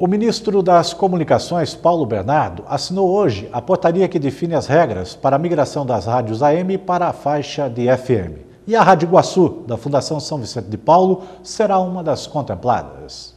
O ministro das Comunicações, Paulo Bernardo, assinou hoje a portaria que define as regras para a migração das rádios AM para a faixa de FM. E a Rádio Iguaçu, da Fundação São Vicente de Paulo, será uma das contempladas.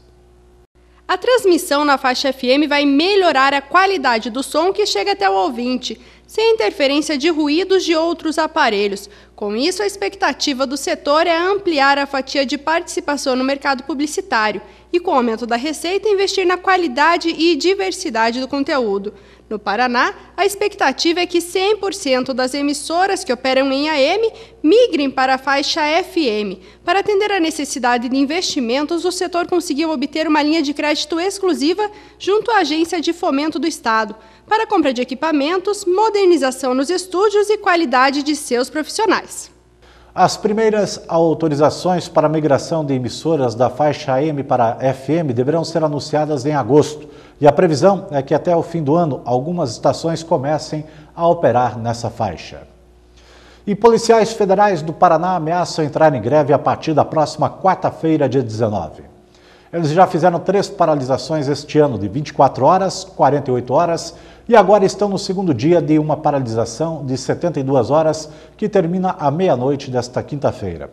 A transmissão na faixa FM vai melhorar a qualidade do som que chega até o ouvinte, sem interferência de ruídos de outros aparelhos, com isso, a expectativa do setor é ampliar a fatia de participação no mercado publicitário e, com o aumento da receita, investir na qualidade e diversidade do conteúdo. No Paraná, a expectativa é que 100% das emissoras que operam em AM migrem para a faixa FM. Para atender à necessidade de investimentos, o setor conseguiu obter uma linha de crédito exclusiva junto à Agência de Fomento do Estado para compra de equipamentos, modernização nos estúdios e qualidade de seus profissionais. As primeiras autorizações para a migração de emissoras da faixa M para FM deverão ser anunciadas em agosto. E a previsão é que até o fim do ano algumas estações comecem a operar nessa faixa. E policiais federais do Paraná ameaçam entrar em greve a partir da próxima quarta-feira, dia 19. Eles já fizeram três paralisações este ano, de 24 horas, 48 horas e agora estão no segundo dia de uma paralisação de 72 horas que termina à meia-noite desta quinta-feira.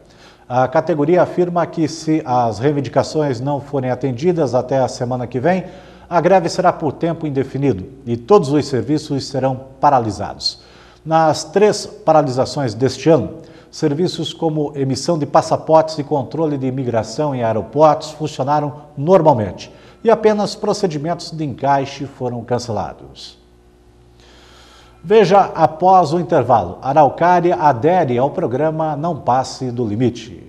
A categoria afirma que se as reivindicações não forem atendidas até a semana que vem, a greve será por tempo indefinido e todos os serviços serão paralisados. Nas três paralisações deste ano, serviços como emissão de passaportes e controle de imigração em aeroportos funcionaram normalmente e apenas procedimentos de encaixe foram cancelados. Veja após o intervalo. Araucária adere ao programa Não Passe do Limite.